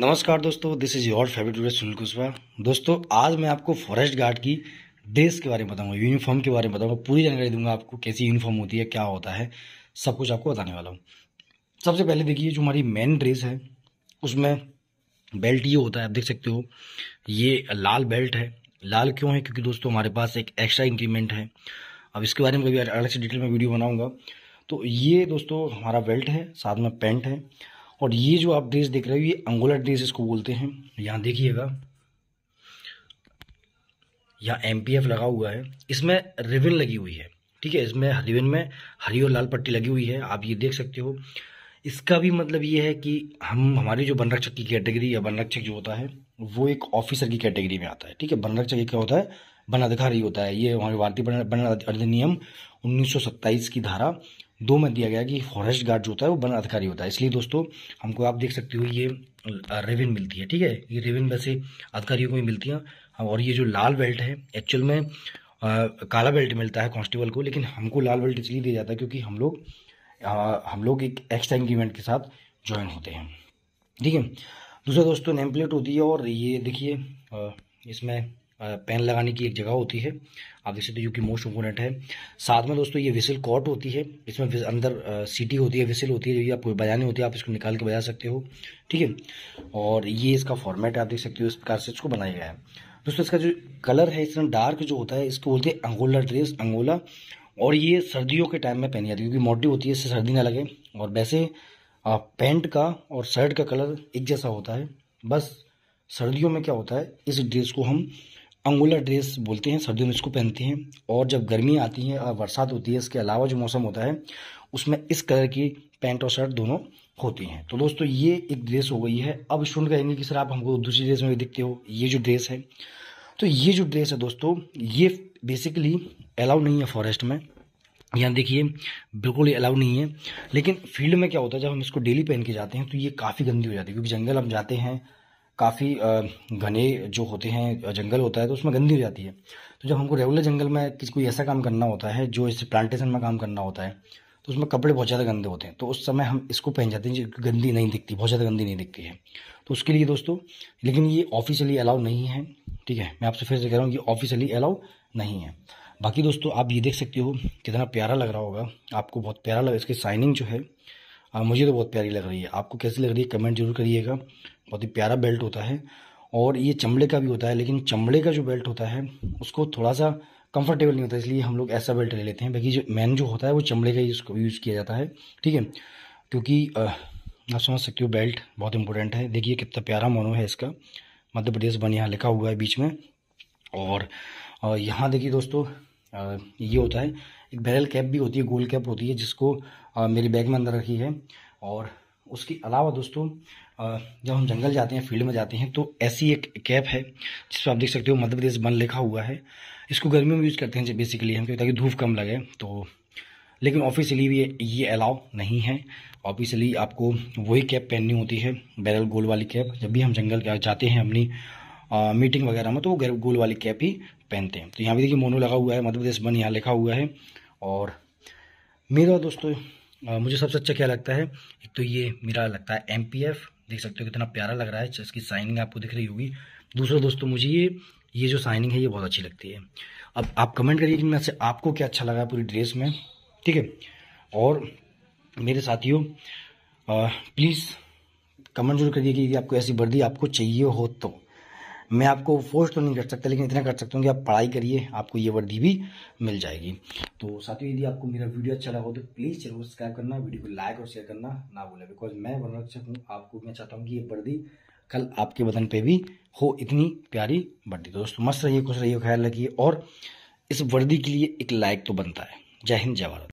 नमस्कार दोस्तों this is your favourite tourist Sunil Kushwaha दोस्तों आज मैं आपको फॉरेस्ट गार्ड की ड्रेस के बारे में बताऊंगा यूनिफॉर्म के बारे में बताऊंगा पूरी जानकारी दूंगा आपको कैसी यूनिफॉर्म होती है क्या होता है सब कुछ आपको बताने वाला हूँ सबसे पहले देखिए जो हमारी मेन ड्रेस है उसमें बेल्ट ये होता है आप देख सकते हो ये लाल बेल्ट है लाल क्यों है क्योंकि दोस्तों हमारे पास एक एक्स्ट्रा इंक्रीमेंट है अब इसके बारे में कभी अलग से डिटेल में वीडियो बनाऊंगा तो ये दोस्तों हमारा बेल्ट है साथ में पैंट है और ये जो आप ड्रेस देख रहे हो ये अंगुलर ड्रेस इसको बोलते हैं यहाँ देखिएगा यहाँ एम लगा हुआ है इसमें रिबन लगी हुई है ठीक है इसमें रिबन में हरी और लाल पट्टी लगी हुई है आप ये देख सकते हो इसका भी मतलब ये है कि हम हमारी जो वनरक्षक की कैटेगरी या वनरक्षक जो होता है वो एक ऑफिसर की कैटेगरी में आता है ठीक है वनरक्षक क्या होता है वन अधिकारी होता है ये हमारे भारतीय वन अधिनियम उन्नीस की धारा दो में दिया गया कि फॉरेस्ट गार्ड जो होता है वो वन अधिकारी होता है इसलिए दोस्तों हमको आप देख सकते हो ये रेविन मिलती है ठीक है ये रेविन वैसे अधिकारियों को ही मिलती है हाँ, और ये जो लाल बेल्ट है एक्चुअल में आ, काला बेल्ट मिलता है कॉन्स्टेबल को लेकिन हमको लाल बेल्ट इसलिए दिया जाता है क्योंकि हम लोग आ, हम लोग एक एक्स्ट्रा इंक्रीमेंट के साथ ज्वाइन होते हैं ठीक है दूसरा दोस्तों नेम प्लेट होती है और ये देखिए इसमें पेन लगाने की एक जगह होती है आप देख सकते हो जो कि मोस्ट इम्पोर्टेंट है साथ में दोस्तों ये विसिल कॉट होती है इसमें अंदर सीटी होती है विसिल होती है जो ये आपको बजाने होती है आप इसको निकाल के बजा सकते हो ठीक है और ये इसका फॉर्मेट है आप देख सकते हो इस प्रकार से इसको बनाया गया है दोस्तों इसका जो कलर है इसमें डार्क जो होता है इसको बोलते हैं अंगोला ड्रेस अंगोला और ये सर्दियों के टाइम में पहनी जाती है क्योंकि मोटी होती है इससे सर्दी ना लगे और वैसे पैंट का और शर्ट का कलर एक जैसा होता है बस सर्दियों में क्या होता है इस ड्रेस को हम अंगुलर ड्रेस बोलते हैं सर्दियों में इसको पहनते हैं और जब गर्मी आती है और बरसात होती है इसके अलावा जो मौसम होता है उसमें इस कलर की पैंट और शर्ट दोनों होती हैं तो दोस्तों ये एक ड्रेस हो गई है अब स्टूडेंट कहेंगे कि सर आप हमको दूसरी ड्रेस में भी दिखते हो ये जो ड्रेस है तो ये जो ड्रेस है दोस्तों ये बेसिकली अलाउ नहीं है फॉरेस्ट में यहाँ देखिए बिल्कुल ये अलाउ नहीं है लेकिन फील्ड में क्या होता है जब हम इसको डेली पहन के जाते हैं तो ये काफ़ी गंदी हो जाती है क्योंकि जंगल हम जाते हैं काफ़ी घने जो होते हैं जंगल होता है तो उसमें गंदी हो जाती है तो जब हमको रेगुलर जंगल में किसी कोई ऐसा काम करना होता है जो इस प्लांटेशन में काम करना होता है तो उसमें कपड़े बहुत ज़्यादा गंदे होते हैं तो उस समय हम इसको पहन जाते हैं जो गंदी नहीं दिखती बहुत ज़्यादा गंदी नहीं दिखती है तो उसके लिए दोस्तों लेकिन ये ऑफिशियली अलाउ नहीं है ठीक है मैं आपसे फिर से कह रहा हूँ ये ऑफिशियली अलाउ नहीं है बाकी दोस्तों आप ये देख सकते हो कितना प्यारा लग रहा होगा आपको बहुत प्यारा लग इसकी साइनिंग जो है मुझे तो बहुत प्यारी लग रही है आपको कैसी लग रही है कमेंट जरूर करिएगा बहुत ही प्यारा बेल्ट होता है और ये चमड़े का भी होता है लेकिन चमड़े का जो बेल्ट होता है उसको थोड़ा सा कंफर्टेबल नहीं होता इसलिए हम लोग ऐसा बेल्ट ले लेते हैं बाकी जो मैन जो होता है वो चमड़े का यूज़ यूज़ किया जाता है ठीक है क्योंकि आप समझ सकते हो बेल्ट बहुत इंपॉर्टेंट है देखिए कितना प्यारा मोनो है इसका मध्य प्रदेश बन यहाँ लिखा हुआ है बीच में और यहाँ देखिए दोस्तों ये होता है एक बैरल कैप भी होती है गोल कैप होती है जिसको मेरी बैग में अंदर रखी है और उसके अलावा दोस्तों जब हम जंगल जाते हैं फील्ड में जाते हैं तो ऐसी एक कैप है जिसमें आप देख सकते हो मध्य प्रदेश बन लिखा हुआ है इसको गर्मियों में यूज़ करते हैं बेसिकली हम क्यों ताकि धूप कम लगे तो लेकिन ऑफिशियली भी ये अलाउ नहीं है ऑफिशियली आपको वही कैप पहननी होती है बैरल गोल वाली कैप जब भी हम जंगल जाते हैं अपनी मीटिंग वगैरह में तो वो गोल वाली कैप ही पहनते हैं तो यहाँ भी देखिए मोनो लगा हुआ है मध्य प्रदेश बन यहाँ लिखा हुआ है और मेरा दोस्तों मुझे सबसे अच्छा क्या लगता है एक तो ये मेरा लगता है एम देख सकते हो कितना प्यारा लग रहा है इसकी साइनिंग आपको दिख रही होगी दूसरा दोस्तों तो मुझे ये ये जो साइनिंग है ये बहुत अच्छी लगती है अब आप कमेंट करिए कि से आपको क्या अच्छा लगा पूरी ड्रेस में ठीक है और मेरे साथियों प्लीज़ कमेंट जरूर करिए कि आपको ऐसी वर्दी आपको चाहिए हो तो मैं आपको फोर्स तो नहीं कर सकता लेकिन इतना कर सकता हूँ कि आप पढ़ाई करिए आपको ये वर्दी भी मिल जाएगी तो साथियों यदि आपको मेरा वीडियो अच्छा लगा हो तो प्लीज़ चैनल को सब्सक्राइब करना वीडियो को लाइक और शेयर करना ना भूलें बिकॉज मैं वर्णरक्षक हूँ आपको मैं चाहता हूँ कि ये वर्दी कल आपके बदन पे भी हो इतनी प्यारी वर्दी तो दोस्तों मस्त रहिए खुश रहिए ख्याल रखिए और इस वर्दी के लिए एक लाइक तो बनता है जय हिंद जय भारत